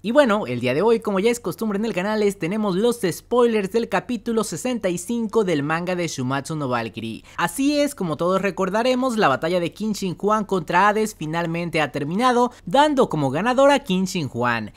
Y bueno, el día de hoy, como ya es costumbre en el canal, es tenemos los spoilers del capítulo 65 del manga de Shumatsu no Valkyrie. Así es, como todos recordaremos, la batalla de Kinshin Juan contra Hades finalmente ha terminado, dando como ganadora a Kim Shin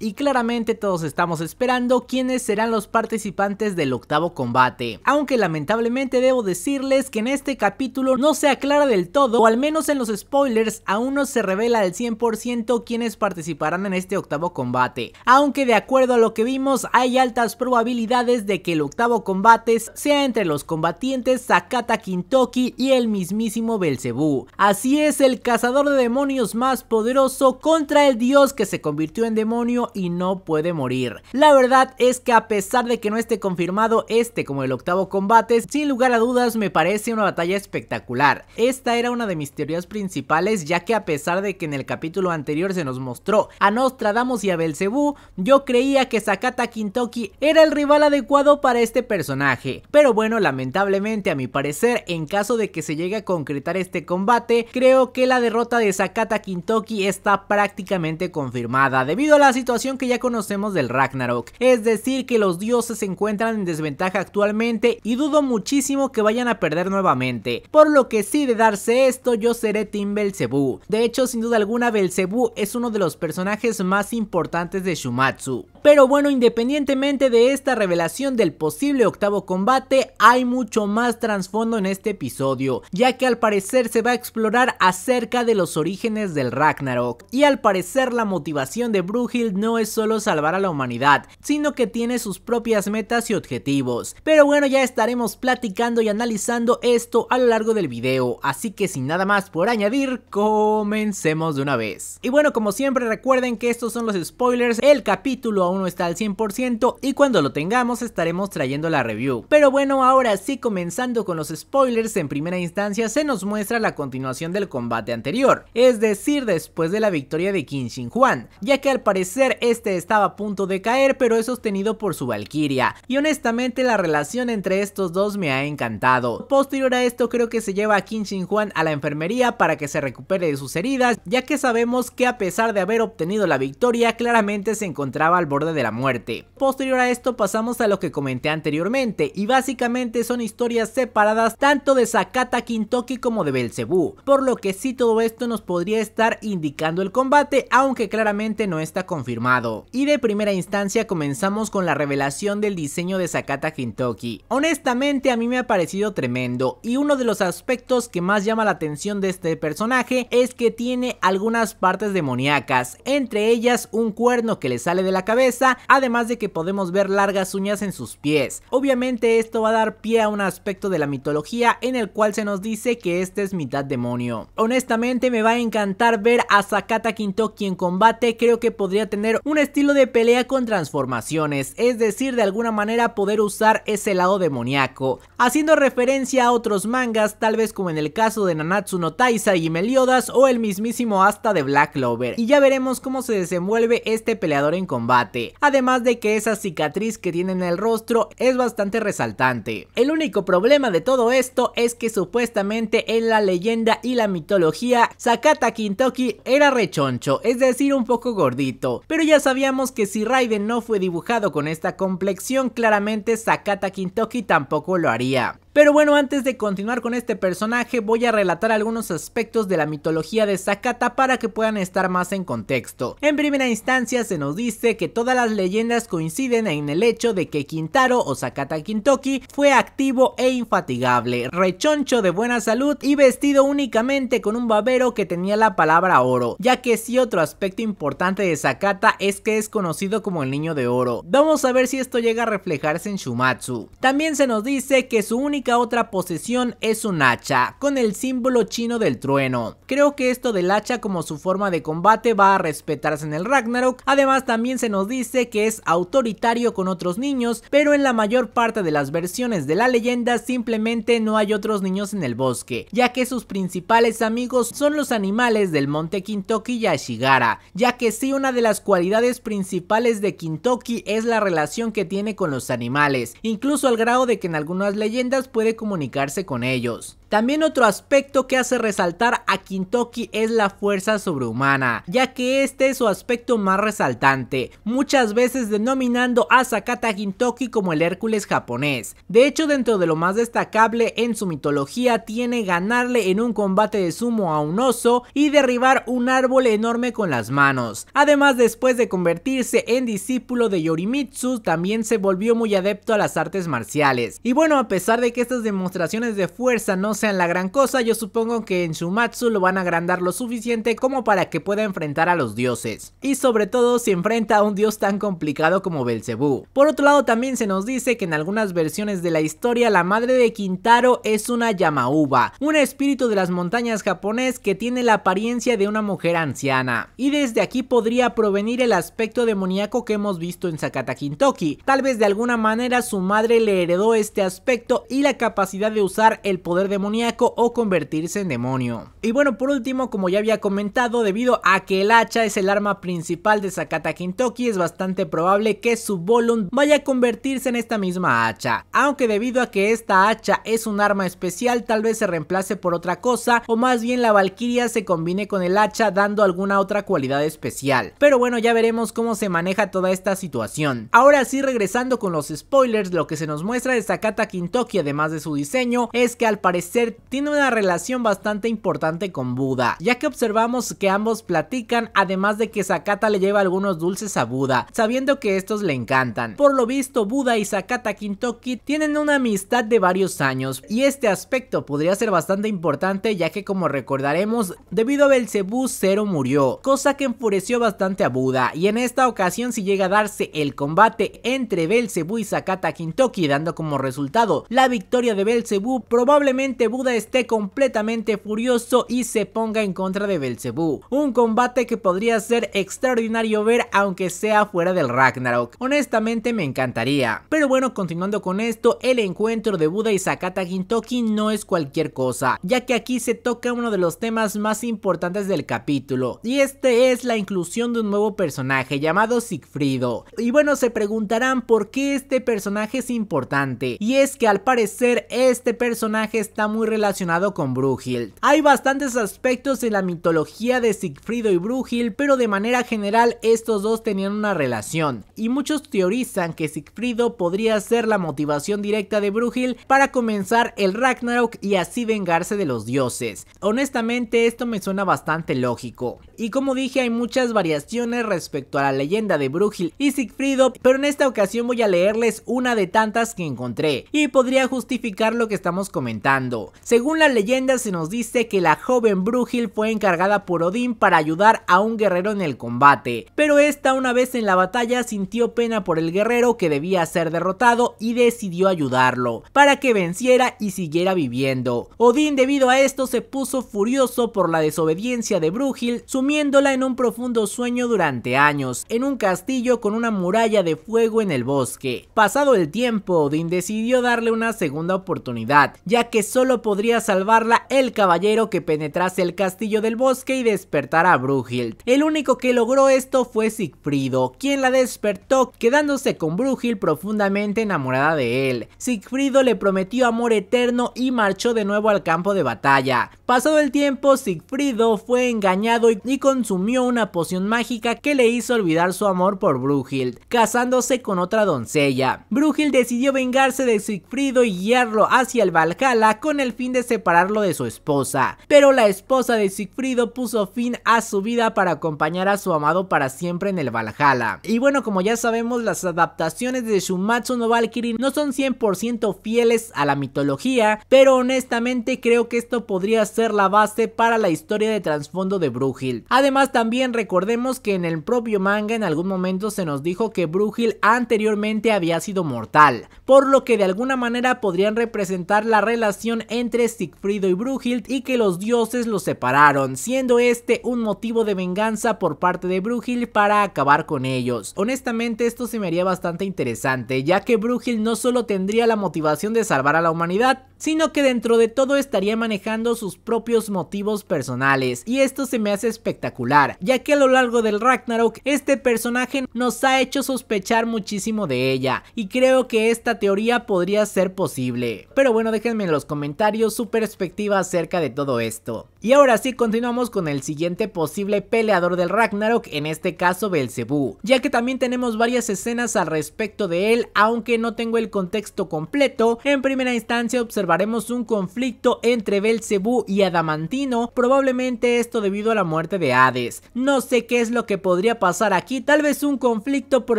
Y claramente todos estamos esperando quiénes serán los participantes del octavo combate. Aunque lamentablemente debo decirles que en este capítulo no se aclara del todo, o al menos en los spoilers aún no se revela al 100% quiénes participarán en este octavo combate aunque de acuerdo a lo que vimos hay altas probabilidades de que el octavo combate sea entre los combatientes Sakata Kintoki y el mismísimo Belcebú. Así es, el cazador de demonios más poderoso contra el dios que se convirtió en demonio y no puede morir. La verdad es que a pesar de que no esté confirmado este como el octavo combate, sin lugar a dudas me parece una batalla espectacular. Esta era una de mis teorías principales ya que a pesar de que en el capítulo anterior se nos mostró a Nostradamus y a Belcebú yo creía que Sakata Kintoki era el rival adecuado para este personaje. Pero bueno, lamentablemente a mi parecer, en caso de que se llegue a concretar este combate, creo que la derrota de Sakata Kintoki está prácticamente confirmada, debido a la situación que ya conocemos del Ragnarok. Es decir, que los dioses se encuentran en desventaja actualmente y dudo muchísimo que vayan a perder nuevamente. Por lo que sí de darse esto, yo seré Team Belzebú De hecho, sin duda alguna, Belzebú es uno de los personajes más importantes de Shumatsu. Pero bueno, independientemente de esta revelación del posible octavo combate, hay mucho más trasfondo en este episodio, ya que al parecer se va a explorar acerca de los orígenes del Ragnarok, y al parecer la motivación de Brughild no es solo salvar a la humanidad, sino que tiene sus propias metas y objetivos. Pero bueno, ya estaremos platicando y analizando esto a lo largo del video, así que sin nada más por añadir, comencemos de una vez. Y bueno, como siempre recuerden que estos son los spoilers el capítulo aún no está al 100% y cuando lo tengamos estaremos trayendo la review. Pero bueno, ahora sí comenzando con los spoilers, en primera instancia se nos muestra la continuación del combate anterior, es decir, después de la victoria de Kim Shin Juan ya que al parecer este estaba a punto de caer pero es sostenido por su Valkyria, y honestamente la relación entre estos dos me ha encantado. Posterior a esto creo que se lleva a Qin Shin Juan a la enfermería para que se recupere de sus heridas, ya que sabemos que a pesar de haber obtenido la victoria, claramente se encontraba al borde de la muerte. Posterior a esto pasamos a lo que comenté anteriormente y básicamente son historias separadas tanto de Sakata Kintoki como de Belcebú, por lo que sí todo esto nos podría estar indicando el combate aunque claramente no está confirmado. Y de primera instancia comenzamos con la revelación del diseño de Sakata Kintoki. Honestamente a mí me ha parecido tremendo y uno de los aspectos que más llama la atención de este personaje es que tiene algunas partes demoníacas, entre ellas un cuerno que le sale de la cabeza, además de que podemos ver largas uñas en sus pies. Obviamente esto va a dar pie a un aspecto de la mitología en el cual se nos dice que este es mitad demonio. Honestamente me va a encantar ver a Sakata Kintoki en combate, creo que podría tener un estilo de pelea con transformaciones, es decir, de alguna manera poder usar ese lado demoníaco. Haciendo referencia a otros mangas, tal vez como en el caso de Nanatsu no Taisa y Meliodas o el mismísimo Asta de Black Clover. Y ya veremos cómo se desenvuelve este peleador en combate, además de que esa cicatriz que tiene en el rostro es bastante resaltante. El único problema de todo esto es que supuestamente en la leyenda y la mitología, Sakata Kintoki era rechoncho, es decir, un poco gordito, pero ya sabíamos que si Raiden no fue dibujado con esta complexión, claramente Sakata Kintoki tampoco lo haría. Pero bueno, antes de continuar con este personaje voy a relatar algunos aspectos de la mitología de Sakata para que puedan estar más en contexto. En primera instancia se nos dice que todas las leyendas coinciden en el hecho de que Kintaro o Sakata Kintoki fue activo e infatigable, rechoncho de buena salud y vestido únicamente con un babero que tenía la palabra oro, ya que sí otro aspecto importante de Sakata es que es conocido como el niño de oro. Vamos a ver si esto llega a reflejarse en Shumatsu. También se nos dice que su única otra posesión es un hacha, con el símbolo chino del trueno. Creo que esto del hacha como su forma de combate va a respetarse en el Ragnarok, además también se nos dice que es autoritario con otros niños, pero en la mayor parte de las versiones de la leyenda simplemente no hay otros niños en el bosque, ya que sus principales amigos son los animales del monte Kintoki y Ashigara, ya que si una de las cualidades principales de Kintoki es la relación que tiene con los animales, incluso al grado de que en algunas leyendas puede comunicarse con ellos. También otro aspecto que hace resaltar a Kintoki es la fuerza sobrehumana, ya que este es su aspecto más resaltante, muchas veces denominando a Sakata Kintoki como el Hércules japonés. De hecho, dentro de lo más destacable en su mitología tiene ganarle en un combate de sumo a un oso y derribar un árbol enorme con las manos. Además, después de convertirse en discípulo de Yorimitsu, también se volvió muy adepto a las artes marciales. Y bueno, a pesar de que estas demostraciones de fuerza no se en la gran cosa, yo supongo que en Shumatsu lo van a agrandar lo suficiente como para que pueda enfrentar a los dioses. Y sobre todo si enfrenta a un dios tan complicado como Belcebú. Por otro lado también se nos dice que en algunas versiones de la historia la madre de Quintaro es una Yamauba, un espíritu de las montañas japonés que tiene la apariencia de una mujer anciana. Y desde aquí podría provenir el aspecto demoníaco que hemos visto en Sakata Kintoki. Tal vez de alguna manera su madre le heredó este aspecto y la capacidad de usar el poder demoníaco o convertirse en demonio. Y bueno, por último, como ya había comentado, debido a que el hacha es el arma principal de Sakata Kintoki, es bastante probable que su volum vaya a convertirse en esta misma hacha. Aunque debido a que esta hacha es un arma especial, tal vez se reemplace por otra cosa, o más bien la Valkyria se combine con el hacha dando alguna otra cualidad especial. Pero bueno, ya veremos cómo se maneja toda esta situación. Ahora sí, regresando con los spoilers, lo que se nos muestra de Sakata Kintoki, además de su diseño, es que al parecer tiene una relación bastante importante con Buda, ya que observamos que ambos platican además de que Sakata le lleva algunos dulces a Buda, sabiendo que estos le encantan. Por lo visto Buda y Sakata Kintoki tienen una amistad de varios años y este aspecto podría ser bastante importante ya que como recordaremos debido a Belcebú Zero murió, cosa que enfureció bastante a Buda y en esta ocasión si llega a darse el combate entre Belcebú y Sakata Kintoki dando como resultado la victoria de Belcebú probablemente Buda esté completamente furioso y se ponga en contra de Belcebú. Un combate que podría ser extraordinario ver aunque sea fuera del Ragnarok. Honestamente me encantaría. Pero bueno, continuando con esto, el encuentro de Buda y Sakata Gintoki no es cualquier cosa, ya que aquí se toca uno de los temas más importantes del capítulo, y este es la inclusión de un nuevo personaje llamado Sigfrido. Y bueno, se preguntarán por qué este personaje es importante, y es que al parecer este personaje está muy muy relacionado con Brugil. Hay bastantes aspectos en la mitología de Sigfrido y Brugil. pero de manera general estos dos tenían una relación, y muchos teorizan que Sigfrido podría ser la motivación directa de Brugil para comenzar el Ragnarok y así vengarse de los dioses. Honestamente esto me suena bastante lógico. Y como dije hay muchas variaciones respecto a la leyenda de Brugil y Sigfrido, pero en esta ocasión voy a leerles una de tantas que encontré, y podría justificar lo que estamos comentando. Según la leyenda se nos dice que la joven Brújil fue encargada por Odín para ayudar a un guerrero en el combate, pero esta una vez en la batalla sintió pena por el guerrero que debía ser derrotado y decidió ayudarlo, para que venciera y siguiera viviendo. Odín debido a esto se puso furioso por la desobediencia de Brújil, sumiéndola en un profundo sueño durante años, en un castillo con una muralla de fuego en el bosque. Pasado el tiempo, Odín decidió darle una segunda oportunidad, ya que solo podría salvarla el caballero que penetrase el castillo del bosque y despertara a Brugil. El único que logró esto fue Sigfrido, quien la despertó quedándose con Brugil profundamente enamorada de él. Sigfrido le prometió amor eterno y marchó de nuevo al campo de batalla. Pasado el tiempo, Sigfrido fue engañado y consumió una poción mágica que le hizo olvidar su amor por Brugil, casándose con otra doncella. Brugil decidió vengarse de Sigfrido y guiarlo hacia el Valhalla con el el fin de separarlo de su esposa, pero la esposa de Sigfrido puso fin a su vida para acompañar a su amado para siempre en el Valhalla. Y bueno, como ya sabemos, las adaptaciones de Shumatsu no Valkyrie no son 100% fieles a la mitología, pero honestamente creo que esto podría ser la base para la historia de trasfondo de Brujil. Además, también recordemos que en el propio manga en algún momento se nos dijo que Brujil anteriormente había sido mortal, por lo que de alguna manera podrían representar la relación entre Siegfried y Brughild y que los dioses los separaron, siendo este un motivo de venganza por parte de Brughild para acabar con ellos. Honestamente esto se me haría bastante interesante, ya que Brughild no solo tendría la motivación de salvar a la humanidad, sino que dentro de todo estaría manejando sus propios motivos personales, y esto se me hace espectacular, ya que a lo largo del Ragnarok este personaje nos ha hecho sospechar muchísimo de ella, y creo que esta teoría podría ser posible. Pero bueno, déjenme en los comentarios su perspectiva acerca de todo esto. Y ahora sí, continuamos con el siguiente posible peleador del Ragnarok, en este caso Belzebú... ya que también tenemos varias escenas al respecto de él, aunque no tengo el contexto completo. En primera instancia observaremos un conflicto entre Belcebú y Adamantino, probablemente esto debido a la muerte de Hades. No sé qué es lo que podría pasar aquí, tal vez un conflicto por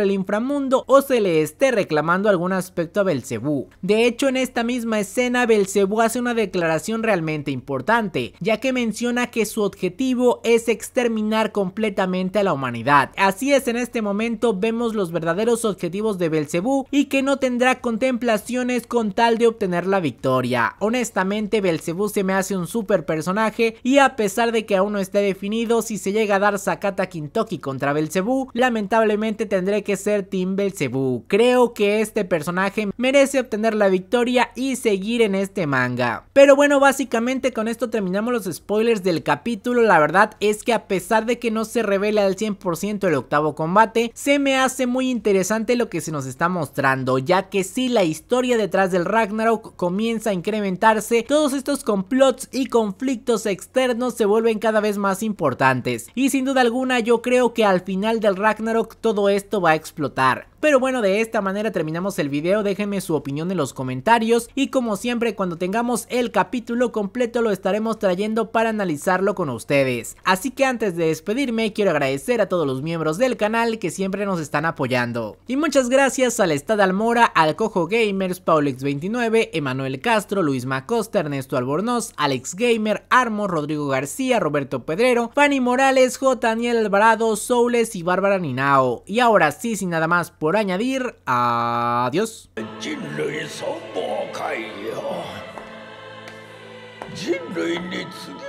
el inframundo o se le esté reclamando algún aspecto a Belcebú. De hecho, en esta misma escena, Belcebú hace una declaración realmente importante, ya que menciona que su objetivo es exterminar completamente a la humanidad. Así es, en este momento vemos los verdaderos objetivos de Belcebú y que no tendrá contemplaciones con tal de obtener la victoria. Honestamente, Belcebú se me hace un super personaje y a pesar de que aún no esté definido si se llega a dar Sakata Kintoki contra Belcebú, lamentablemente tendré que ser Team Belcebú. Creo que este personaje merece obtener la victoria y seguir en este manga. Pero bueno, básicamente con esto terminamos los spoilers del capítulo. La verdad es que a pesar de que no se revela al 100% el octavo combate, se me hace muy interesante lo que se nos está mostrando, ya que si la historia detrás del Ragnarok comienza a incrementarse, todos estos complots y conflictos externos se vuelven cada vez más importantes. Y sin duda alguna yo creo que al final del Ragnarok todo esto va a explotar. Pero bueno, de esta manera terminamos el video, déjenme su opinión en los comentarios y como siempre cuando tengamos el capítulo completo lo estaremos trayendo para analizarlo con ustedes. Así que antes de despedirme quiero agradecer a todos los miembros del canal que siempre nos están apoyando. Y muchas gracias al Estad Almora, al Cojo Gamers, paulix 29 Emanuel Castro, Luis Macosta, Ernesto Albornoz, Alex Gamer, Armo, Rodrigo García, Roberto Pedrero, Fanny Morales, J. Daniel Alvarado, Soules y Bárbara Ninao. Y ahora sí, sin nada más por Añadir añadir. Adiós.